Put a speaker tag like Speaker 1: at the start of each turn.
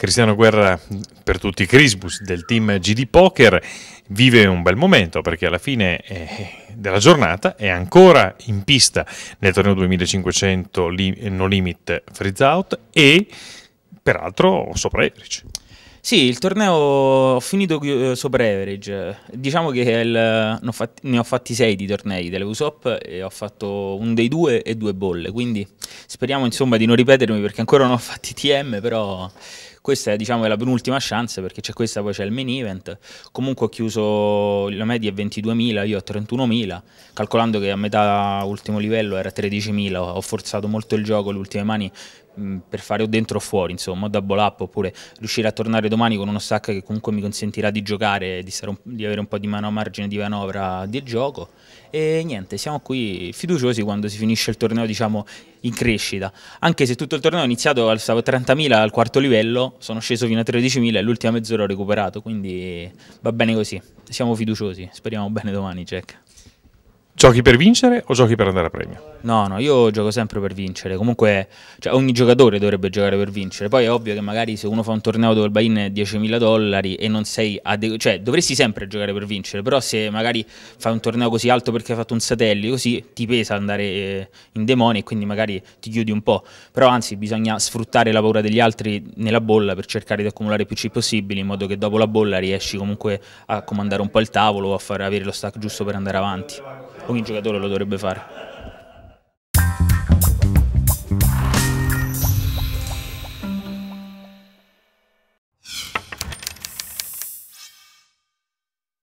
Speaker 1: Cristiano Guerra, per tutti i Crisbus del team GD Poker, vive un bel momento perché alla fine eh, della giornata è ancora in pista nel torneo 2500 No Limit
Speaker 2: Freeze Out e peraltro sopra Average. Sì, il torneo ho finito eh, sopra average. Diciamo che il, ne, ho fatti, ne, ho fatti, sei di tornei delle USOP e ho fatto un dei due e due bolle. Quindi speriamo insomma di non ripetermi perché ancora non ho fatti TM, però questa è, diciamo, la penultima chance perché c'è questa, poi c'è il main event. Comunque ho chiuso la media a 22.000, io ho 31.000, calcolando che a metà ultimo livello era 13.000, ho forzato molto il gioco, le ultime mani per fare o dentro o fuori, insomma, o double up, oppure riuscire a tornare domani con uno stack che comunque mi consentirà di giocare, di, un, di avere un po' di mano a margine di manovra del gioco. E niente, siamo qui fiduciosi quando si finisce il torneo, diciamo, in crescita. Anche se tutto il torneo è iniziato al 30.000 al quarto livello, sono sceso fino a 13.000 e l'ultima mezz'ora ho recuperato, quindi va bene così. Siamo fiduciosi, speriamo bene domani, Jack.
Speaker 1: Giochi per vincere o giochi per andare a premio?
Speaker 2: No, no, io gioco sempre per vincere. Comunque, cioè, ogni giocatore dovrebbe giocare per vincere. Poi è ovvio che magari se uno fa un torneo dove il buy-in è 10.000 dollari e non sei adeguato, cioè dovresti sempre giocare per vincere. Però se magari fai un torneo così alto perché hai fatto un satellite, così ti pesa andare eh, in demoni e quindi magari ti chiudi un po'. Però anzi, bisogna sfruttare la paura degli altri nella bolla per cercare di accumulare più chip possibili in modo che dopo la bolla riesci comunque a comandare un po' il tavolo o a far avere lo stack giusto per andare avanti ogni giocatore lo dovrebbe fare.